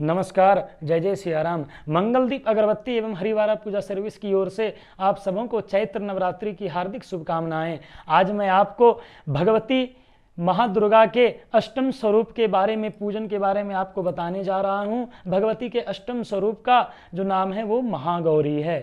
नमस्कार जय जय सियाराम मंगलदीप अगरबत्ती एवं हरिवारा पूजा सर्विस की ओर से आप सबों को चैत्र नवरात्रि की हार्दिक शुभकामनाएं आज मैं आपको भगवती महादुर्गा के अष्टम स्वरूप के बारे में पूजन के बारे में आपको बताने जा रहा हूँ भगवती के अष्टम स्वरूप का जो नाम है वो महागौरी है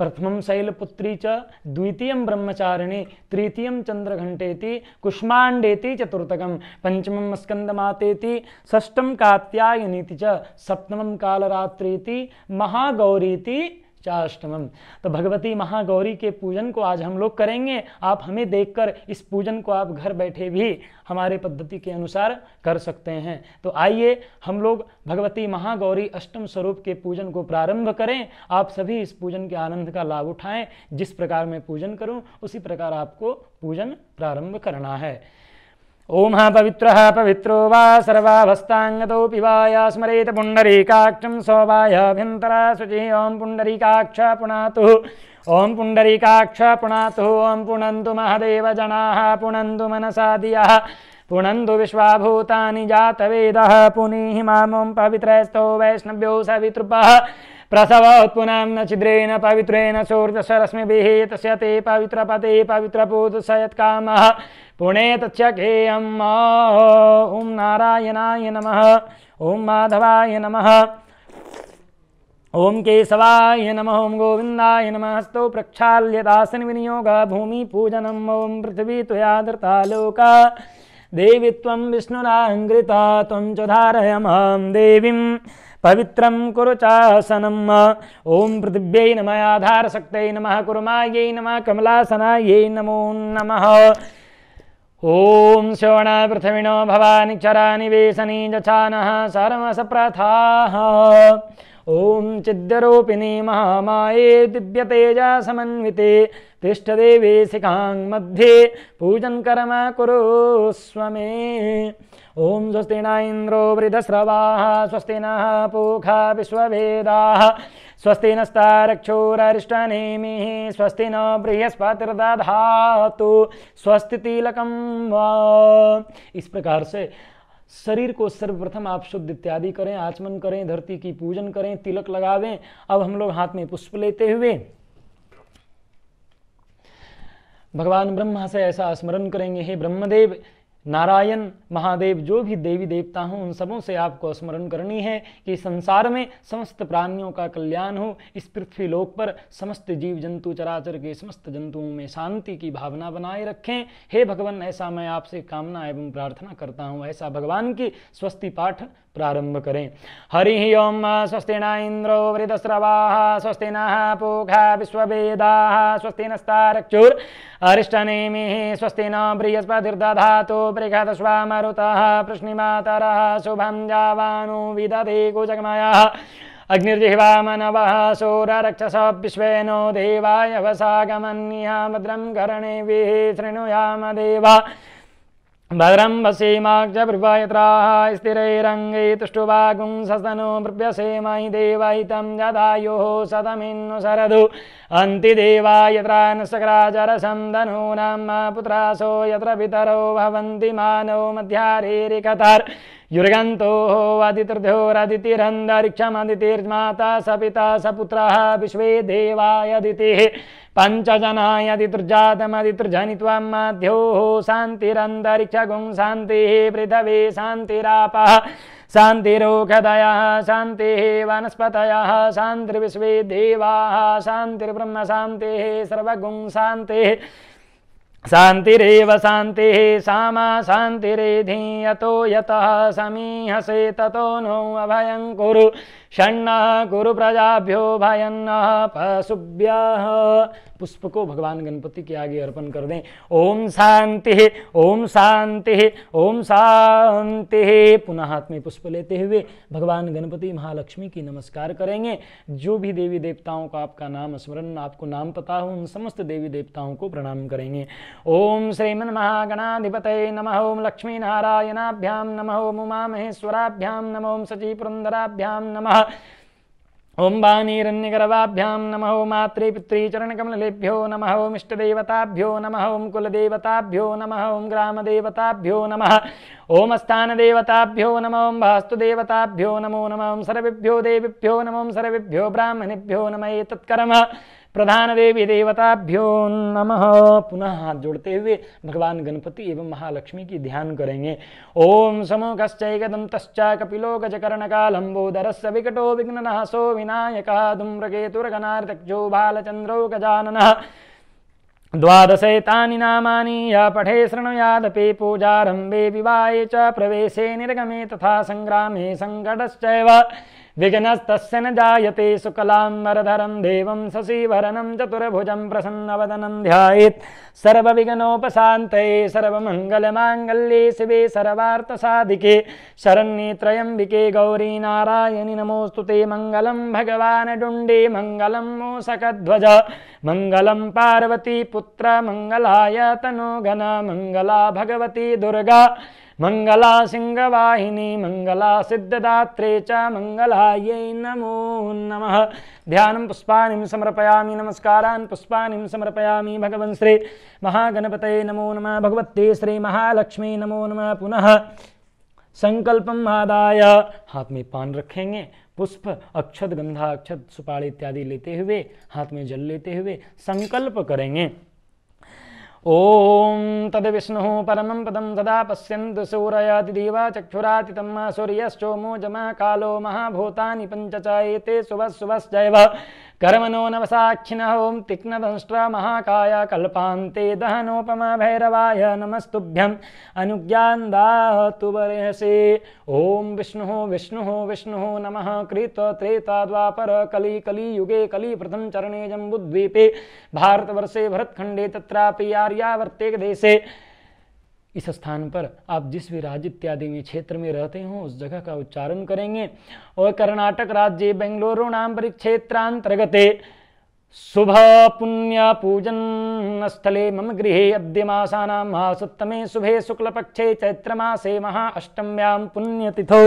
प्रथम शैलपुत्री च द्वितीय ब्रह्मचारिणी तृतीय चंद्रघंटेति कुष्मांडेति चतुर्थकम पंचम स्कंदमातेति षष्ठम कात्यायनीति च सप्तम कालरात्रीति महागौरीति चाष्टमम तो भगवती महागौरी के पूजन को आज हम लोग करेंगे आप हमें देखकर इस पूजन को आप घर बैठे भी हमारे पद्धति के अनुसार कर सकते हैं तो आइए हम लोग भगवती महागौरी अष्टम स्वरूप के पूजन को प्रारंभ करें आप सभी इस पूजन के आनंद का लाभ उठाएं जिस प्रकार मैं पूजन करूं उसी प्रकार आपको पूजन प्रारंभ करना है ओम पवित्र पवित्रो वा सर्वाभस्तांगतो पिबाया स्मरेत पुंडरीकाक्षम सौवायाभ्यंतरा शुचि ओं पुंडरीकाक्ष पुणातु ओम पुंडरीकाक्ष पुणातु ओं पुणंतु महदेव जनाः पुणंतु मनसा दियः पुणंतु विश्वाभूतानि जातवेदः पुनीहि मामं पवित्रस्तो वैष्णव्यो सवितृपः प्रसव पुनां न छिद्रेण पवित्रेण सोर्जसरश्मिभिः तस्य ते पवित्रपते पवित्रपूतसयत्कामः पुणे तच्छकेयम् ॐ नारायणाय नमः ॐ माधवाय नमः ओम केशवाय नम ओं गोविंदय नम हस्त प्रक्षाल्य दासन विनियोग भूमि पूजनम ओं पृथ्वी तया धृता लोका देवी विष्णुराहृता च धारय पवित्र कुरु चासनम् ओं पृथिव्यै नमः आधारशक्तये नमः कुरुमायै नमः कमलासनायै नमो नमः ॐ श्रवणपृथिविणो भवानि चरानि वेशनि जछानः सर्वसप्रथाः ॐ चिद्यरूपिणी महामाये दिव्यतेजसमन्विते मध्ये शिखाङ्मध्ये कर्म कुरु स्वमे ॐ स्वस्ति न इन्द्रो वृधस्रवाः स्वस्ति नः पूखा विश्ववेदाः स्वस्ति नस्तारक्षोररिष्टनेमिः स्वस्ति न बृहस्पतिर्दधातु स्वस्ति तिलकम इस प्रकार से शरीर को सर्वप्रथम आप शुद्ध इत्यादि करें आचमन करें धरती की पूजन करें तिलक लगावें अब हम लोग हाथ में पुष्प लेते हुए भगवान ब्रह्मा से ऐसा स्मरण करेंगे हे ब्रह्मदेव नारायण महादेव जो भी देवी देवता हों उन सबों से आपको स्मरण करनी है कि संसार में समस्त प्राणियों का कल्याण हो इस पृथ्वी लोक पर समस्त जीव जंतु चराचर के समस्त जंतुओं में शांति की भावना बनाए रखें हे भगवान ऐसा मैं आपसे कामना एवं प्रार्थना करता हूँ ऐसा भगवान की स्वस्ति पाठ प्रारंभ करें हरि ओम स्वस्ति न इंद्रो वृद्रवा स्वस्ति न पूखा विश्ववेदा स्वस्ति नस्तारक्षुर स्वस्ति न बृहस्पतिर्दधा बृहदस्वा मरुतः पृश्निमातरः शुभम जावानु विदधि कुजगमयः अग्निर्जिह्वामनवः सूररक्षस नो देवाय वसागमन्या भद्रं करणेभिः शृणुयाम देवा भद्रम्बसीमा च ब्रुव यत्राः स्थिरैरङ्गै तिष्ठुवा कुंसस्तनो मृभ्यसेमयि देवैतं यदायुः अन्तिदेवा यत्रा देवायत्रानुसकराचरसं धनूनाम्मा पुत्रासो यत्र पितरो भवन्ति मानो मध्यारेरिकतार् युर्गन्तो आदितिर्ध्योरदितिरन्तरिक्षमदितिर्माता सपिता सपुत्रः विश्वे देवायदितिः पञ्चजनायदितुर्जातमदितुर्जनित्वं मध्योः शान्तिरन्तरिक्षगुं शान्तिः पृथिवी शान्तिरापः शान्तिरोखदयः शान्तिः वनस्पतयः शान्तिर्विश्वे देवाः शान्तिर्ब्रह्मशान्तिः सर्वगुं शान्तिः शान्तिरेव शान्तिः सामा शान्तिरेधीयतो यतो यतः समीहसे ततो नो अभयं कुरु गुरु प्रजाभ्यो भयन्नः पशुभ्यः पुष्प को भगवान गणपति के आगे अर्पण कर दें ओम शांति ओम शांति ओम शांति पुनः हाथ में पुष्प लेते हुए भगवान गणपति महालक्ष्मी की नमस्कार करेंगे जो भी देवी देवताओं का आपका नाम स्मरण आपको नाम पता हो उन समस्त देवी देवताओं को प्रणाम करेंगे ओम श्रीमन महागणाधिपत नम ओम लक्ष्मी नारायणाभ्याम नम ओम उमा महेश्वराभ्याम नम ओम सची पुरंदराभ्याम नमः ओं नम ओं मातृपितृचरणकमलेभ्यो नम ओं इष्टदेवताभ्यो नम ओं कुलदेवताभ्यो नम ओं ग्रामदेवताभ्यो नम ओं स्थानदेवताभ्यो नम ओं वास्तुदेवताभ्यो नमो नम ओं सर्वेभ्यो देवीभ्यो नमो सर्वेभ्यो ब्राह्मणेभ्यो नम एतत्कर्म प्रधान देवी देवताभ्यो नमः पुनः हाथ जोड़ते हुए भगवान गणपति एवं महालक्ष्मी की ध्यान करेंगे ओम समो कश्चैकदंतश्च कपिलो गजकर्णकालम्बोदरस्य विकटो विघ्ननहसो विनायकः धूम्रकेतुर्गनार्दक्षो बालचन्द्रो गजाननः द्वादशैतानि नामानि या पठे शृणुयादपि पूजारम्भे विवाहे च प्रवेशे निर्गमे तथा सङ्ग्रामे सङ्कटश्चैव विघ्नस्तस्य न जायते सुकलां वरधरं देवं ससीवरणं चतुर्भुजं प्रसन्नवदनं ध्यायेत् सर्वविघ्नोपशान्तये सर्वमङ्गलमाङ्गल्ये शिवे शरण्ये त्र्यम्बिके गौरी नारायणि ते मङ्गलं भगवान् डुण्डे मङ्गलं मोषकध्वज मङ्गलं पार्वतीपुत्र मङ्गलाय तनो घन मङ्गला भगवती दुर्गा मंगला सिंहवाहिनी मंगला सिद्धदात्रे च मंगलाय नमो नमः ध्यान पुष्पा समर्पयामी नमस्कारा पुष्पा समर्पयामी भगवं श्री महागणपत नमो नमः भगवते श्री महालक्ष्मी नमो नमः पुनः संकल्पम आदाय हाथ में पान रखेंगे पुष्प अक्षत गंधा अक्षत सुपाड़ी इत्यादि लेते हुए हाथ में जल लेते हुए संकल्प करेंगे तद विष्णु परम पदम तदा पश्यंत सूरयातिदेवा चक्षुरातितं मा सूर्यश्चोमो जमा कालो महाभूतानि पञ्चचायेते सुवस्सुवश्जैव कर्मणो ओं तीक्न दंष्ट्र महाकाय कल्पान्ते दहनोपमा भैरवाय नमस्तुभ्यं अनुज्ञान्दातु बर्हसि ॐ विष्णु विष्णु विष्णु नमः कृत त्रेता द्वापर कलि प्रथम चरणे जम्बुद्वीपे भारतवर्षे भरतखंडे तत्रापि पर्यावर्तेक देशे इस स्थान पर आप जिस भी राज्य इत्यादि में क्षेत्र में रहते हो उस जगह का उच्चारण करेंगे और कर्नाटक राज्य बेंगलुरु नाम पर क्षेत्रांतर्गत शुभ पुण्य पूजन स्थले मम गृह अद्य मासानां महासप्तमे शुभे शुक्लपक्षे चैत्रमासे महा अष्टम्यां पुण्यतिथौ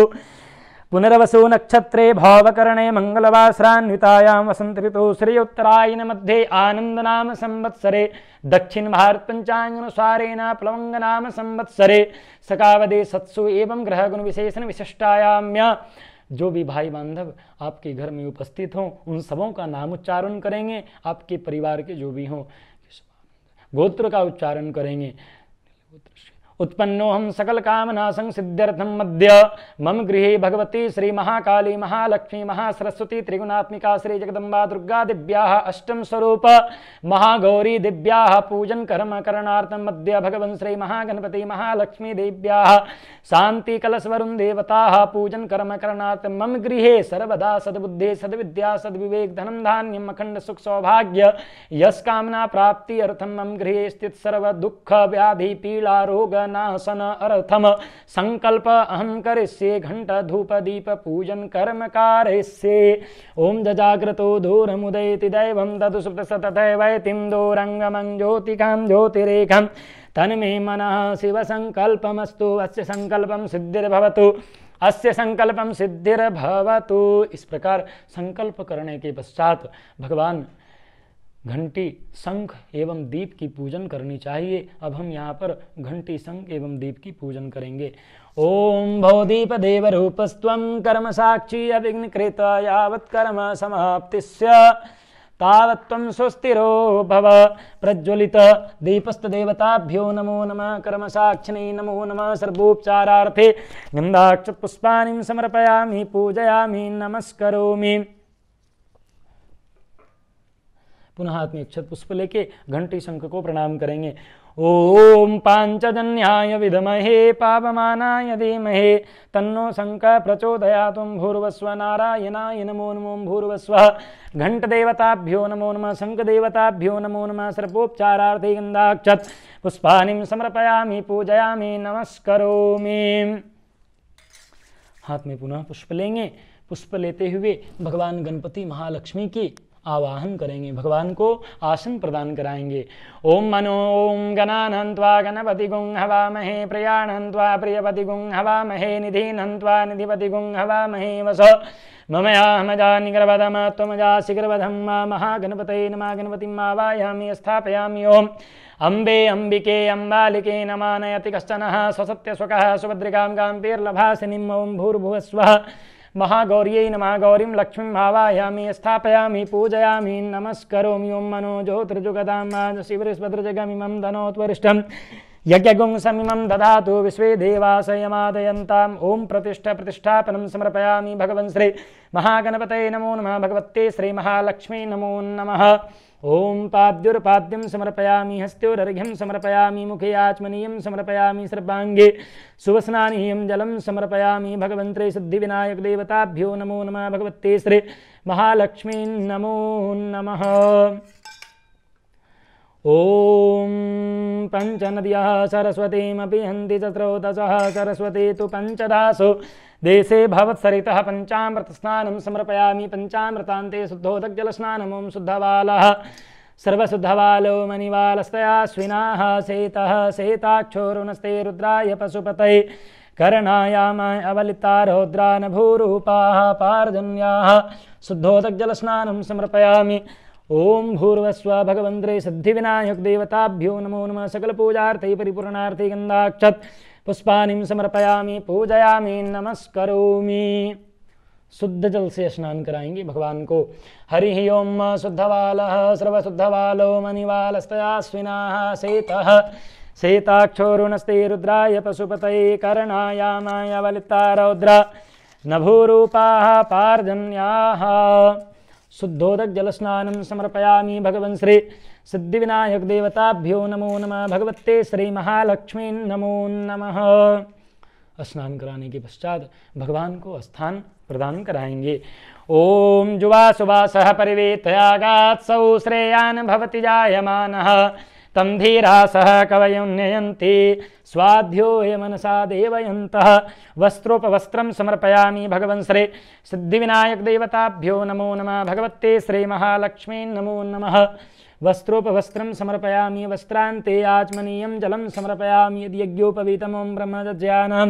पुनर्वसु नक्षत्रे भावकरणे मङ्गलवासरान्वितायां मध्ये आनंद नाम संवत्सरे दक्षिण भारत पंचांग प्लवंग नाम संवत्सरे सकावदे सत्सु एवं ग्रह गुण ग्रहगुणविशेषण विशिष्टायाम्य जो भी भाई बांधव आपके घर में उपस्थित हों उन सबों का नाम उच्चारण करेंगे आपके परिवार के जो भी हों गोत्र का उच्चारण करेंगे उत्पन्नो हम सकल कामना संसिद्ध्यर्थम मध्य मम गृह भगवती श्री महाकाली महालक्ष्मी महासरस्वती त्रिगुणात्मिका श्री जगदम्बा दुर्गा दिव्या अष्टम स्वरूप महागौरी दिव्या पूजन कर्म करणार्थम मध्य भगवन श्री महागणपति महालक्ष्मी दिव्या शांति कलस्वरुण देवता पूजन कर्म करणार्थम मम गृह सर्वदा सद्बुद्धि सद्विद्या सद्विवेक धनम धान्यम अखंड सुख सौभाग्य यश कामना प्राप्ति अर्थम मम गृह स्थित सर्व दुख व्याधि पीड़ा रोग नासन अर्थम संकल्प अहम करिष्ये घंट धूप दीप पूजन कर्म कारिष्ये ओम ज धूर दैव जजाग्रतो धूरमुदयति दैवं तदुसुप्त सततैवैतिं ज्योतिरेखम तन मे मन शिव संकल्पमस्तु अस्य सङ्कल्पं सिद्धिर्भवतु अस्य संकल्पम सिद्धिर्भवतु इस प्रकार संकल्प करने के पश्चात भगवान घंटी शंख एवं दीप की पूजन करनी चाहिए अब हम यहाँ पर घंटी शंख एवं दीप की पूजन करेंगे ओम भवदीप देव रूपस्व कर्म साक्षी अभिघ्न कृत यावत कर्म समाप्ति तावत्त्वं स्वस्तिरो भव प्रज्वलित दीपस्तदेवताभ्यो नमो नमः कर्मसाक्षिणी नमो सर्वोपचाराथे सर्वोपचारार्थे पुष्पाणी समर्पयामि पूजयामि नमस्करोमि पुनः हाथ में अक्षत पुष्प लेके घंटी शंख को प्रणाम करेंगे ओम पांचजन्याय विधमहे पापमानाय धीमहे तन्नो शंख प्रचोदया तुम भूर्वस्व नारायणाय नमो नमो भूर्वस्व घंट देवताभ्यो नमो नम शंख देवताभ्यो नमो नम सर्पोपचारार्थे गंधाक्षत पुष्पानिम समर्पयामी पूजयामी नमस्करोमि हाथ में पुनः पुष्प लेंगे पुष्प लेते हुए भगवान गणपति महालक्ष्मी की आवाहन करेंगे भगवान को आसन प्रदान कराएंगे ओम मनो ओम गणान्वा गणपति गुंग हवामहे प्रयाणन्वा प्रियपति गुंग हवामहे निधीन्वा निधिपति गुंग हवामहे वस ममयाहमजानिगर्वदमत्वमजासिगर्वधं मा महागणपते नमा गणपतिं मा वायामि स्थापयामि ओम् अम्बे अम्बिके अम्बालिके नमानयति कश्चनः स्वसत्यस्वकः सुभद्रिकां गाम्भीर्लभासिनीं ॐ भूर्भुवस्वः महागौरियै नमः लक्ष्मी भावायामी भावायामि स्थापयामि पूजयामि नमस्करोमि ओं मनो ज्योतिर्जुगदां मम धनोत्वरिष्ठम यज्ञगुंसमिमं ददातु विश्वे देवासयमादयन्ताम् ॐ प्रतिष्ठ प्रतिष्ठापनं समर्पयामि भगवन् श्री महागणपते नमो नम भगवते महालक्ष्मी नमो नम ओं पाद्युर्पाद्यं समर्पयामि हस्त्योरर्घ्यं समर्पयामि मुखे आचमनीयं समर्पयामि सर्वाङ्गे सुवसनानिहियं जलं समर्पयामि भगवन्त्रे सिद्धिविनायकदेवताभ्यो नमो नम भगवते श्री महालक्ष्मी नमो नमः पंच पञ्चनद्यः सरस्वती हंसी चत्रोदशः सरस्वती तो पंचदासु देशे भवत्सरितः पञ्चामृतस्नानं समर्पयामि पञ्चामृतान्ते शुद्धोदकजलस्नानम् ॐ शुद्धबालः सर्वशुद्धबालो मणिवालस्तयाश्विना सेतः सेताक्षोरुनस्ते रुद्राय पशुपतये करणायामाय अवलिता रौद्रानभूरूपाः पार्जन्याः शुद्धोदकजलस्नानं समर्पयामि ओम भूर्वस्व भगवंत्रे विनायक देवताभ्यो नमो नम सकल पूजार्थे परिपूर्णार्थे गंधाक्षत पुष्पानिम समर्पयामी पूजयामी नमस्करोमी शुद्ध जल से स्नान कराएंगे भगवान को हरि ही ओम शुद्धवाल सर्वशुद्धवालो मणिवालस्तयास्विना शेत सेताक्षोरुणस्ते रुद्राय पशुपत कर्णायामाय वलिता रौद्र नभूरूपाः पार्जन्याः शुद्धोदक जल स्नान समर्पयामी भगवन श्री सिद्धिविनायक देवताभ्यो नमो नम भगवते श्री महालक्ष्मी नमो नम स्नान कराने के पश्चात भगवान को स्थान प्रदान कराएंगे ओम जुवा सुवा सह परिवेतयागात सौ श्रेयान भवति जायमानः तम धीरा सह नयन्ति स्वाध्यो ये मनसा देवयन्तः वस्त्रोपवस्त्रं समर्पयामि भगवन्सरे देवताभ्यो नमो नम भगवते श्री महालक्ष्मी नमो नम वस्त्रोपवस्त्र नमः वस्त्रोपवस्त्रं समर्पयामि यज्ञोपवीत ओं जलं समर्पयामि यद्यज्ञोपवीतमं ब्रह्मदज्यानं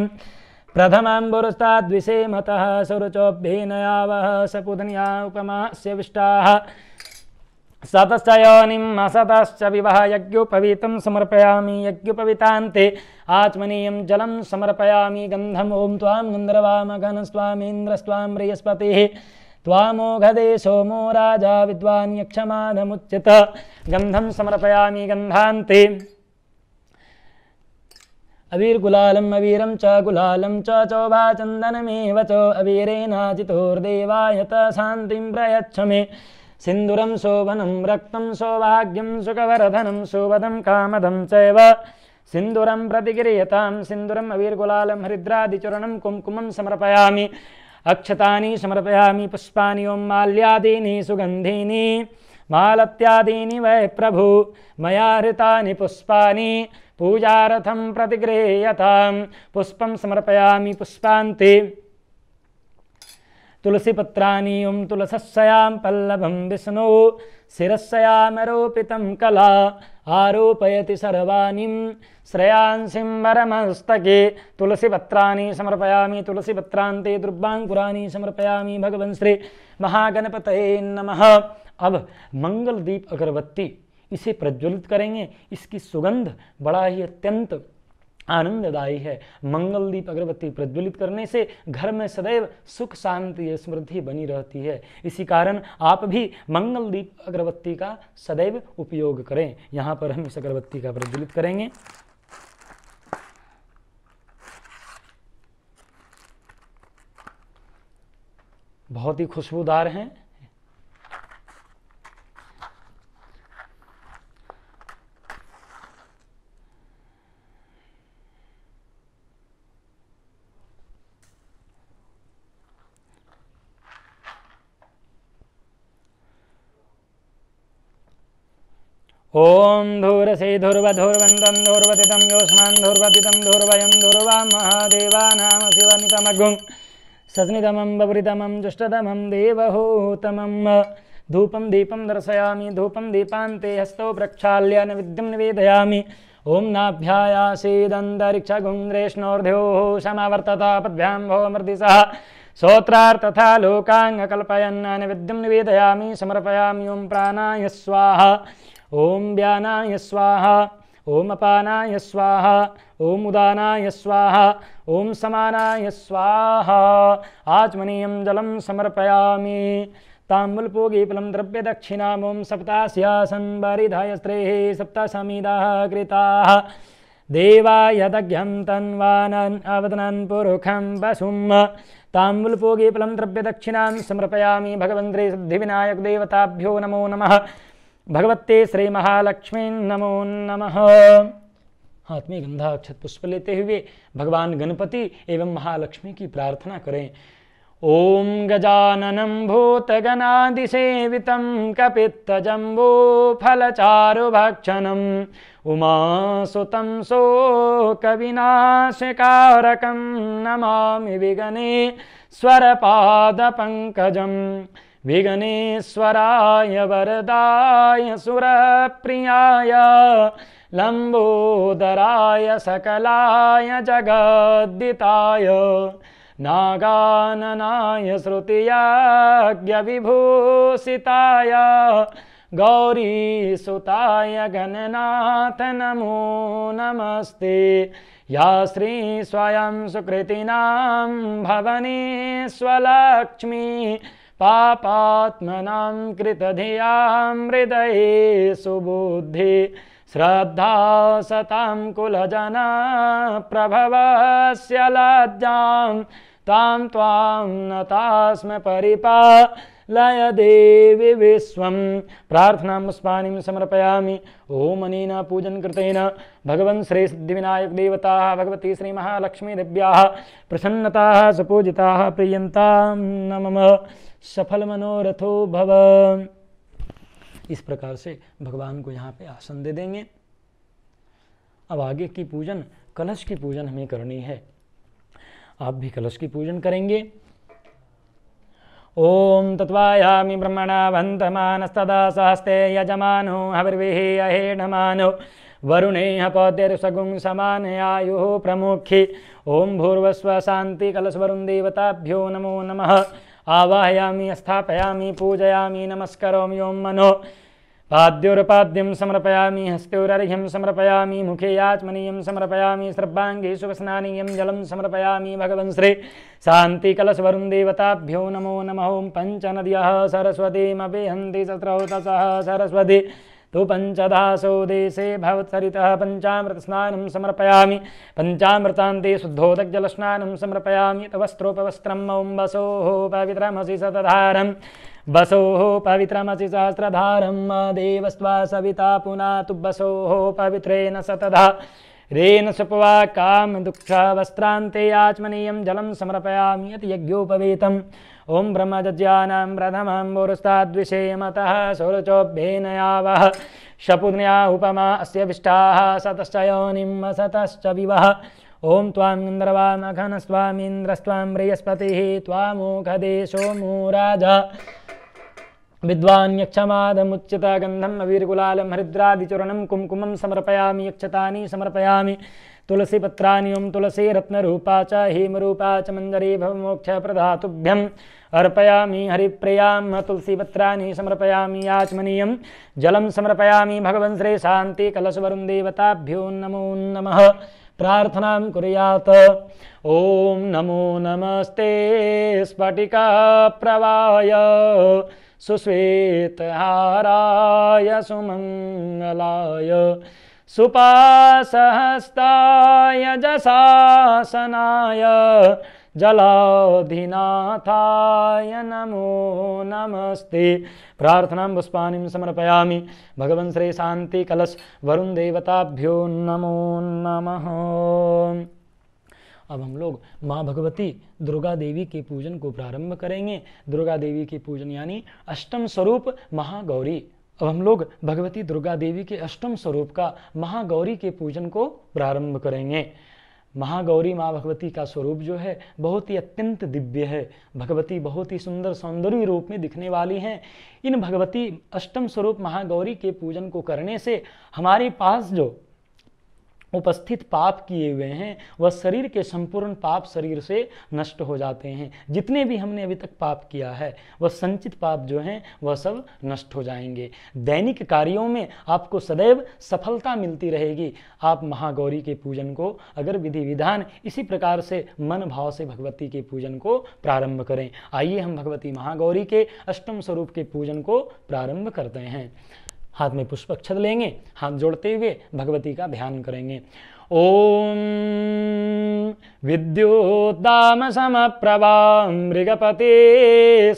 प्रथमाम्बुरुस्ताद्विषेमतः सुरुचोभ्येनयावः सपुधन्या उपमास्य विष्टाः सतश्च योनिम् असतश्च विवह यज्ञोपवीतं समर्पयामि यज्ञोपवितान्ते आत्मनीयं जलं समर्पयामि गन्धम् ॐ त्वां गन्धर्वामघनस्वामीन्द्रस्त्वां बृहस्पतिः त्वामोघदे मो राजा विद्वान् यक्षमानमुच्यत गन्धं समर्पयामि गन्धान्ते अवीर्गुलालम् अवीरं च गुलालं च चोभा च अवीरेणाजितोर्देवायत शान्तिं प्रयच्छ मे सिन्दुरं शोभनं रक्तं सौभाग्यं सुखवरधनं सुवदं कामदं चैव सिन्दुरं प्रतिगीयतां सिन्दुरम् अवीर्गुलालं हरिद्रादिचूर्णं कुङ्कुमं समर्पयामि अक्षतानि समर्पयामि पुष्पानि ॐ माल्यादीनि सुगन्धीनि मालत्यादीनि वै प्रभु मया हृतानि पुष्पानि पूजारथं प्रतिगृह्यतां पुष्पं समर्पयामि पुष्पान्ति तुलसीपत्रानीयुं तुलसस्यां विष्णु विष्णो शिरस्यामरोपितं कला आरोपयति सर्वाणी श्रेयांसिं वरमस्तक तुलसीपत्राणि समर्पयामि तुलसीपत्रान्ते दुर्वाङ्कुराणि समर्पयामि भगवं श्री महागणपतये नमः अब मंगलदीप अगरबत्ती इसे प्रज्वलित करेंगे इसकी सुगंध बड़ा ही अत्यंत आनंददायी है मंगल दीप अगरबत्ती प्रज्वलित करने से घर में सदैव सुख शांति समृद्धि बनी रहती है इसी कारण आप भी मंगल दीप अगरबत्ती का सदैव उपयोग करें यहाँ पर हम इस अगरबत्ती का प्रज्वलित करेंगे बहुत ही खुशबूदार हैं ॐ धूरसीधुर्वधुर्वन्दं योष्मान् योष्मान्धुर्वदिदं धुर्वयं धुर्वं महादेवानाम शिवनितमगुं सज्नितमं बवृतमं जुष्टतमं देवहूतमं धूपं दीपं दर्शयामि धूपं दीपान्ते हस्तौ प्रक्षाल्यनि विद्युं निवेदयामि ॐ नाभ्यायासीदन्तरिक्षगुं देष्णोर्ध्योः समावर्तता पद्भ्यां सः श्रोत्रार्थथा लोकाङ्गकल्पयन् विद्युं निवेदयामि समर्पयामि ॐ प्राणाय स्वाहा ॐ व्यानाय स्वाहा ॐ अपानाय स्वाहा ॐ उदानाय स्वाहा ॐ समानाय स्वाहा आचमनीयं जलं समर्पयामि ताम्बूल्पूगीपुलं द्रव्यदक्षिणां ॐ सप्तास्याधाय स्त्रेः सप्त कृताः देवाय दघ्यं तन्वानन् अवदनन् पुरुखं वसुं ताम्बूल्पूगिपुलं द्रव्यदक्षिणां समर्पयामि भगवन्त्रे सिद्धिविनायकदेवताभ्यो नमो नमः भगवते श्री महालक्ष्मी नमो नमः हाथ में गंधा अक्षत पुष्प लेते हुए भगवान गणपति एवं महालक्ष्मी की प्रार्थना करें ॐ गजाननं भूतगणादिसेवितं कपित्तजम्बूफलचारुभक्षणम् उमासुतं शोकविनाशकारकं नमामि पाद पंकजम विघ्नेश्वराय वरदाय सुरप्रियाय लम्बोदराय सकलाय जगद्दिताय नागाननाय श्रुतियाज्ञविभूषिताय गौरीसुताय गणनाथ नमो नमस्ते या श्री स्वयं सुकृतीनां भवनी स्वलक्ष्मी पापात्मनां कृतधियां हृदये सुबुद्धि श्रद्धा सतां कुलजना प्रभवस्य लज्जां तां त्वां नतास्म परिपा लय देवी विश्व प्राथना मुस्पानी समर्पयामी ओम अनेन पूजन कृतेन भगवन श्री सिद्धिविनायक देवता भगवती श्री महालक्ष्मी प्रसन्नता प्रियंता नमः सफल मनोरथो भव इस प्रकार से भगवान को यहाँ पे आसन दे देंगे अब आगे की पूजन कलश की पूजन हमें करनी है आप भी कलश की पूजन करेंगे ओम तत्वायामि ब्रह्मणा वन्तमानस्तदा सहस्ते यजमानो हविर्भिः अहेणमानो वरुणेह पौद्यर्षगुं समानयायुः प्रमुखी ओं भूर्वस्व देवताभ्यो नमो नमः आवाहयामी स्थापयामी पूजयामी नमस्कारोमि ओम मनो पाद्योरपाद्यं समर्पयामी हस्त्योरर्घ्यं समर्पयामी मुखे याचमनीयं सर्वांगी सर्वाङ्गे सुखस्नानीयं जलम समर्पयामी भगवं श्री शांति वरुण देवताभ्यो नमो नम पंच ॐ पञ्चनद्यः सरस्वतीमपि हन्ति तत्र सरस्वती तो पञ्चदासौ देशे भवत्सरितः पञ्चामृतस्नानं समर्पयामि पञ्चामृतान्ते शुद्धोदकजलस्नानं समर्पयामि तव वस्त्रोपवस्त्र मौं वसोः पवित्रमसि सतधारम वसोः पवित्रमसि सहस्रधारं देवस्त्वा सविता पुनातु वसोः पवित्रेण सतधा रेन सुपवा काम दुःख वस्त्रान्ते आचमनीयं जलं समर्पयामि यत् यज्ञोपवेतम् ओं ब्रह्मज्ञा प्रथमं पुरस्ताद्विषेयमतः सुरुचोभ्येनया वह शपुनिया उपमा अस्य विष्टाः विव ओं विवः ॐ स्वामींद्र स्वाम बृहस्पति त्वामूखदेशो मूराज विद्वान्यक्षमाद यक्षमादमुच्यता गंधम अवीरकुलालं हरिद्रादिचूर्णं कुमकुम समर्पयामि यक्षता समर्पयामि तुलसीपत्राण्युं तुलसीरत्नरूपा च हेमरूपा च मोक्ष भवमोक्षप्रधातुभ्यम् अर्पयामि तुलसी तुलसीपत्राणि समर्पयामि आचमनीय जलम समर्पयामि भगवन् श्री शान्तिकलशवरुं देवताभ्यो नमो नमः प्रार्थनां कुर्यात् ओम नमो नमस्ते प्रवाय सुश्वेतहाराय सुमंगलाय सुपासहस्ताय जशासनाय जलाधिनाथाय नमो नमस्ते प्रार्थना पुष्पा समर्पयामि भगवन् श्री शांति कलश वरुण देवताभ्यो नमो नमः अब हम लोग माँ भगवती दुर्गा देवी के पूजन को प्रारंभ करेंगे दुर्गा देवी के पूजन यानी अष्टम स्वरूप महागौरी अब हम लोग भगवती दुर्गा देवी के अष्टम स्वरूप का महागौरी के पूजन को प्रारंभ करेंगे महागौरी माँ भगवती का स्वरूप जो है बहुत ही अत्यंत दिव्य है भगवती बहुत ही सुंदर सौंदर्य रूप में दिखने वाली हैं इन भगवती अष्टम स्वरूप महागौरी के पूजन को करने से हमारे पास जो उपस्थित पाप किए हुए हैं वह शरीर के संपूर्ण पाप शरीर से नष्ट हो जाते हैं जितने भी हमने अभी तक पाप किया है वह संचित पाप जो हैं वह सब नष्ट हो जाएंगे दैनिक कार्यों में आपको सदैव सफलता मिलती रहेगी आप महागौरी के पूजन को अगर विधि विधान इसी प्रकार से मन भाव से भगवती के पूजन को प्रारंभ करें आइए हम भगवती महागौरी के अष्टम स्वरूप के पूजन को प्रारंभ करते हैं हाथ में पुष्प अक्षत लेंगे हाथ जोड़ते हुए भगवती का ध्यान करेंगे ॐ विद्योत्तामसमप्रभां मृगपते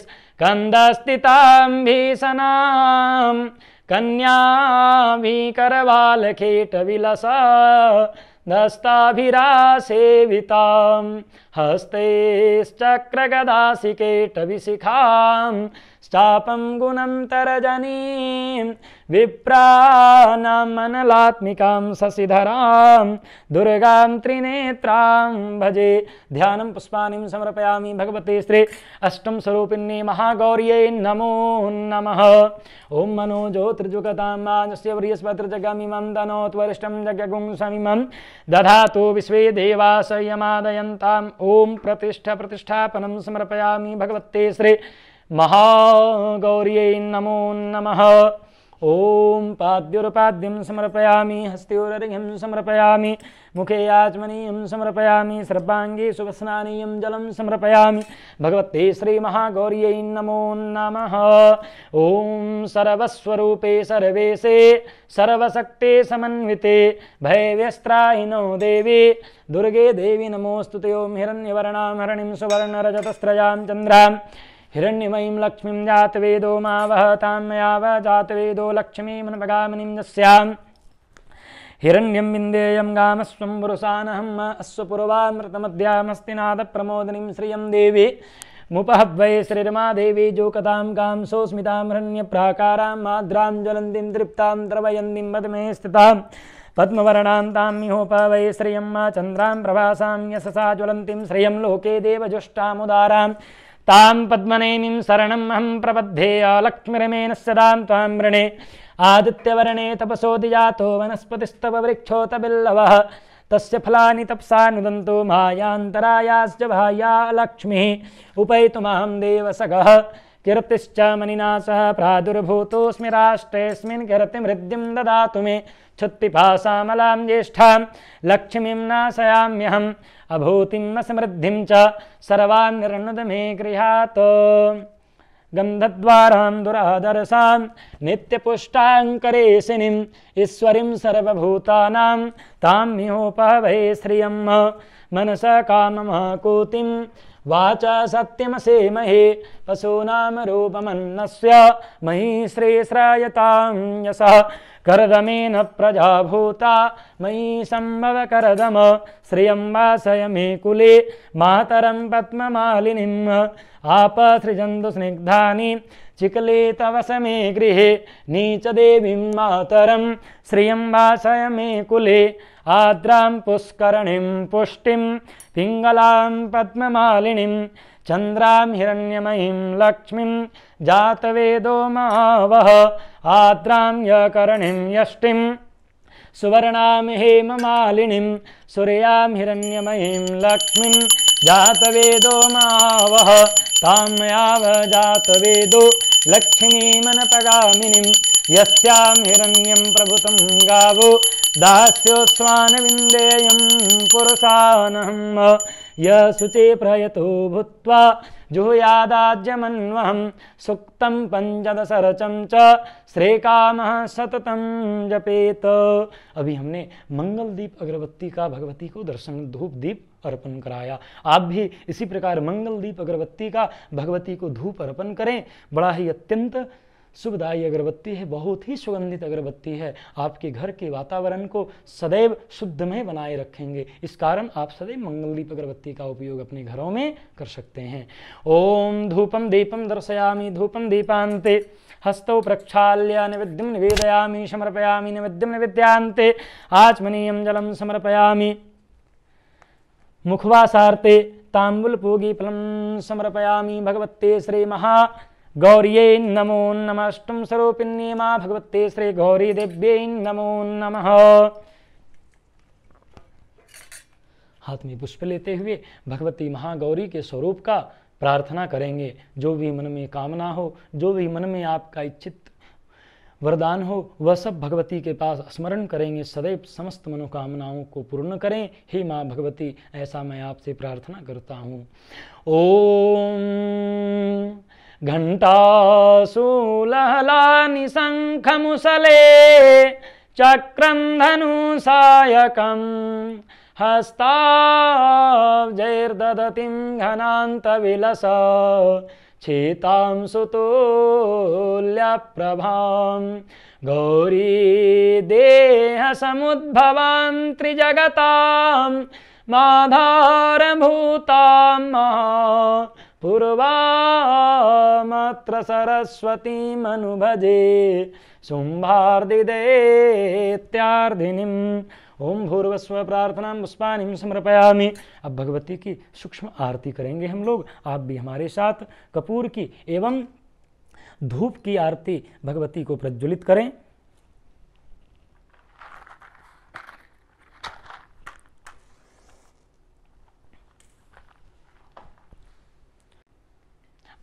स्कन्दस्थितां भीषणां कन्याभिकरबालखेटविलसा दस्ताभिरासेविताम् हस्तैश्चक्रगदासिकेटविशिखां शापं गुणं तरजनी विप्राणां मनलात्मिकां शशिधरां दुर्गां त्रिनेत्रां भजे ध्यानं पुष्पाणिं समर्पयामि भगवते श्री अष्टं स्वरूपिण्ये महागौर्यै नमो नमः ॐ मनो ज्योतिर्जुगतां माजस्य व्रियस्पतिर्जगमिमं दनोत्वरिष्ठं जगगुंसमिमं दधातु विश्वे देवासयमादयन्ताम् ओम प्रतिष्ठा प्रतिष्ठापन समर्पयामि भगवते श्री महागौर्यै नमो नमः ॐ पाद्युरपाद्यं समर्पयामि हस्त्योरर्घ्यं समर्पयामि मुखे याचमनीयं समर्पयामि सर्वाङ्गे सुवस्नानीयं जलं समर्पयामि भगवते श्रीमहागौर्यै नमो नमः ॐ सर्वस्वरूपे सर्वेशे सर्वशक्ते समन्विते भयव्यस्त्रायिनो देवी दुर्गे देवी नमोऽस्तु ते ॐ हिरण्यवर्णां हरणिं सुवर्णरजतस्त्रयां चन्द्राम् हिरण्यमयीं लक्ष्मीं जातवेदो मा वहतां मया वह जातवेदो लक्ष्मीमनपगामिनीं दस्याम् हिरण्यं विन्देयं गामस्वं पुरुषानहं अश्वपुरवामृतमध्यामस्ति नादप्रमोदिनीं श्रियं देवी मुपहवै श्रीरमा देवी जोकतां कां सोस्मितां हृण्यप्राकारां माद्रां ज्वलन्तीं तृप्तां द्रवयन्तीं पद्मे स्थितां पद्मवर्णां तां मिहोपवै श्रियं मा चन्द्रां प्रभासां यशसा ज्वलन्तीं श्रियं लोके देवजुष्टामुदाराम् तां पद्मनेमिं शरणम् अहं प्रबद्धेयालक्ष्मीरमेणः सदां त्वां वृणे आदित्यवर्णे तपसो वनस्पतिस्तव वृक्षोत बिल्लवः तस्य फलानि नुदन्तु मायान्तरायाश्च भाया लक्ष्मीः उपैतुमहं देवसगः कीर्तिश्च सह प्रादुर्भूतोऽस्मि राष्ट्रेऽस्मिन् हृद्धिं ददातु मे क्षुत्तिपासामलां ज्येष्ठां लक्ष्मीं नाशयाम्यहम् अभूतिम् असमृद्धिं च सर्वान् ऋणदमे गृहात् गन्धद्वारां दुरादरसां नित्यपुष्टाङ्करेशिनीम् ईश्वरीं सर्वभूतानां तां म्योपहवये श्रियं वाचा सत्यमसेमहे पशूनामरूपमन्नस्य मही श्रीश्रायतां यसा करदमेन प्रजाभूता मयि संभव करदम श्रियं वासय मे कुले मातरं पद्ममालिनीम् आपश्रिजन्धुस्निग्धानि चिकले स मे गृहे नीचदेवीं मातरं श्रियं वासय मे कुले आद्रां पुष्करणिं पुष्टिं पिङ्गलां पद्ममालिनीं चन्द्रां हिरण्यमयीं लक्ष्मीं जातवेदो मावह आद्रां यकरणीं यष्टिं सुवर्णां हेममालिनीं सूर्यां हिरण्यमयीं लक्ष्मीं जातवेदो मावह तां जातवेदो लक्ष्मीमनपगामिनीं यस्यां हिरण्यं प्रभुतं गावो दास्योऽस्मानविन्देयं पुरुषानहं यः शुचे प्रयतो भूत्वा सुक्त पंचदश रचम च काम सतत जपेत अभी हमने मंगल दीप अगरबत्ती का भगवती को दर्शन धूप दीप अर्पण कराया आप भी इसी प्रकार मंगल दीप अगरबत्ती का भगवती को धूप अर्पण करें बड़ा ही अत्यंत शुभदायी अगरबत्ती है बहुत ही सुगंधित अगरबत्ती है आपके घर के वातावरण को सदैव शुद्धमय बनाए रखेंगे इस कारण आप सदैव मंगलदीप अगरबत्ती का उपयोग अपने घरों में कर सकते हैं ओम धूपम दीपम दर्शयामी धूपम दीपांते हस्तौ प्रक्षाल्या निवेद्यम निवेदयामी समर्पयामी निवेद्यम निवेद्यांते आचमनीयम जलम समर्पयामी मुखवासार्ते ताम्बुलपूगीफलं समर्पयामि भगवत्ते महा गौरी नमो नमष्टम स्वरूपिणी माँ भगवती श्री गौरी दिव्य नमो नमः हाथ में पुष्प लेते हुए भगवती महागौरी के स्वरूप का प्रार्थना करेंगे जो भी मन में कामना हो जो भी मन में आपका इच्छित वरदान हो वह सब भगवती के पास स्मरण करेंगे सदैव समस्त मनोकामनाओं को पूर्ण करें हे माँ भगवती ऐसा मैं आपसे प्रार्थना करता हूँ ओम घण्टासूलहलानि शङ्खमुसले चक्रं धनुसायकं हस्ता जैर्दधतिं घनान्तविलस चेतां सुतोल्यप्रभां गौरीदेहसमुद्भवन् त्रिजगतां महा पूर्वामत्र सरस्वतीमनुभजे शुम्भार्दिदेत्यार्दिनीम् ओम भूर्वस्व प्रार्थना पुष्पा समर्पयामी अब भगवती की सूक्ष्म आरती करेंगे हम लोग आप भी हमारे साथ कपूर की एवं धूप की आरती भगवती को प्रज्वलित करें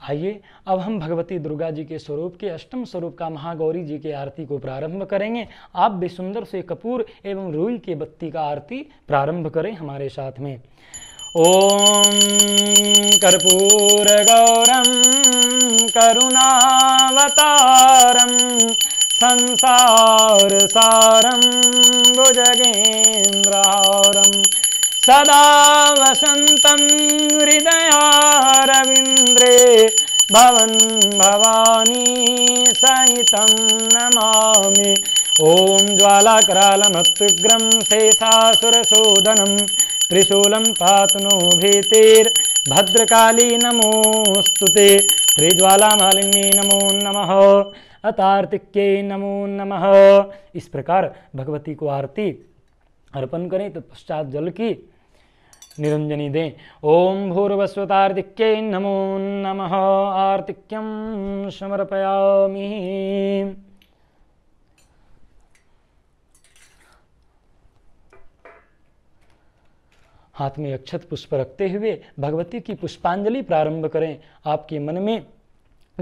आइए अब हम भगवती दुर्गा जी के स्वरूप के अष्टम स्वरूप का महागौरी जी की आरती को प्रारंभ करेंगे आप भी सुंदर से कपूर एवं रूई के बत्ती का आरती प्रारंभ करें हमारे साथ में ओम कर्पूर गौरम करुणावतारम संसार सारम भुजगेन्द्रारम सदा वसत हृदय रविंद्रे भवानी सहित नमा ओं ज्वालाकरालमत्युग्रं शेषासुरशोदनम त्रिशूलं पातु नो भीतिर्भद्रकाी नमोस्तु ते श्रीज्वालामालिन्ये नमो नम अतार्तिक्य नमो नम इस प्रकार भगवती को आरती अर्पण करें तत्पश्चात तो जल की निरंजनी दें ओम भूर्वस्वतार्तिक्य नमो नम आर्तिक्यम समर्पयामी हाथ में अक्षत पुष्प रखते हुए भगवती की पुष्पांजलि प्रारंभ करें आपके मन में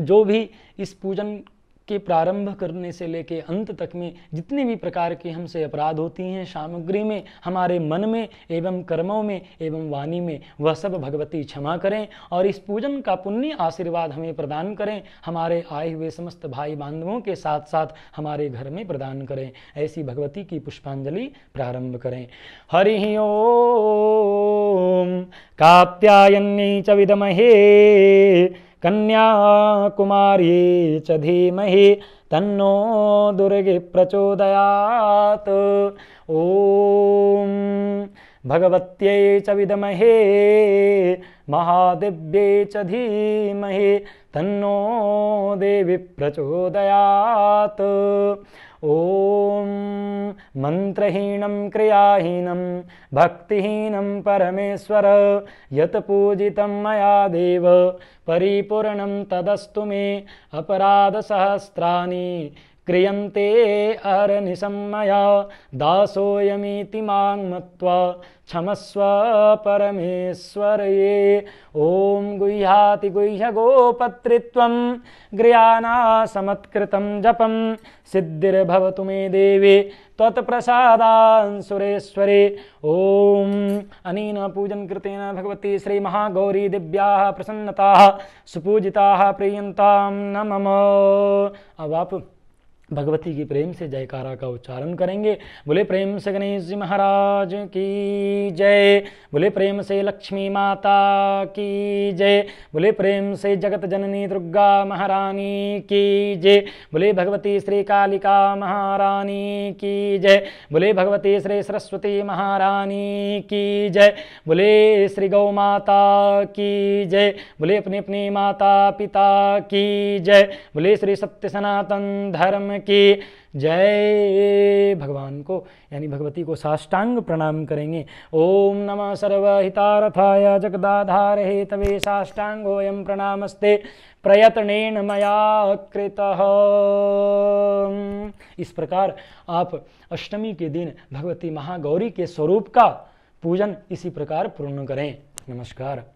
जो भी इस पूजन के प्रारंभ करने से लेके अंत तक में जितने भी प्रकार के हमसे अपराध होती हैं सामग्री में हमारे मन में एवं कर्मों में एवं वाणी में वह सब भगवती क्षमा करें और इस पूजन का पुण्य आशीर्वाद हमें प्रदान करें हमारे आए हुए समस्त भाई बांधवों के साथ साथ हमारे घर में प्रदान करें ऐसी भगवती की पुष्पांजलि प्रारंभ करें हरि ओ कायन च विदमहे कन्याकुमारी च धीमहि तन्नो दुर्गे प्रचोदयात् ॐ भगवत्यै च विद्महे महादिव्यै च धीमहि तन्नो देवी प्रचोदयात् ॐ मन्त्रहीनं क्रियाहीनं भक्तिहीनं परमेश्वर यत्पूजितं मया देव परिपूर्णं तदस्तु मे अपराधसहस्राणि क्रियन्ते अरनिसंमया दासोऽयमीति मां मत्वा क्षमस्व परमेश्वर ये ॐ गुह्याति गुह्यगोपत्रित्वं गृहानासमत्कृतं जपं सिद्धिर्भवतु मे देवे त्वत्प्रसादान् सुरेश्वरे ॐ अनेन पूजनकृतेन भगवती श्रीमहागौरीदिव्याः प्रसन्नताः सुपूजिताः प्रीयन्तां न मम अब भगवती की प्रेम से जयकारा का उच्चारण करेंगे बोले प्रेम से गणेश जी महाराज की जय बोले प्रेम से लक्ष्मी माता की जय बोले प्रेम से जगत जननी दुर्गा महारानी की जय बोले भगवती श्री कालिका महारानी की जय बोले भगवती श्री सरस्वती महारानी की जय बोले श्री गौ माता की जय बोले अपनी अपनी माता पिता की जय बोले श्री सत्य सनातन धर्म की जय भगवान को यानी भगवती को साष्टांग प्रणाम करेंगे ओम नमः सर्वहितारथाय हे तवे साष्टांगोऽयं प्रणामस्ते प्रयत्नेन मया कृत इस प्रकार आप अष्टमी के दिन भगवती महागौरी के स्वरूप का पूजन इसी प्रकार पूर्ण करें नमस्कार